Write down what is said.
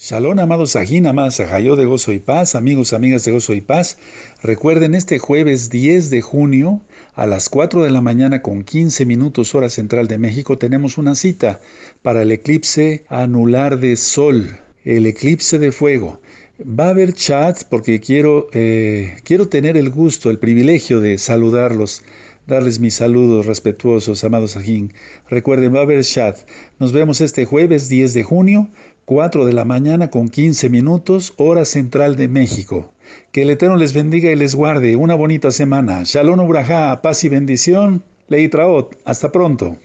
Shalom, amados Sajin, amados Sajayo de Gozo y Paz, amigos, amigas de Gozo y Paz. Recuerden, este jueves 10 de junio a las 4 de la mañana con 15 minutos hora central de México tenemos una cita para el eclipse anular de sol, el eclipse de fuego. Va a haber chat, porque quiero, eh, quiero tener el gusto, el privilegio de saludarlos darles mis saludos respetuosos, amados Sajín. Recuerden, va a haber chat. Nos vemos este jueves 10 de junio 4 de la mañana con 15 minutos, hora central de México. Que el Eterno les bendiga y les guarde. Una bonita semana. Shalom Urajá, paz y bendición. Leitraot, hasta pronto.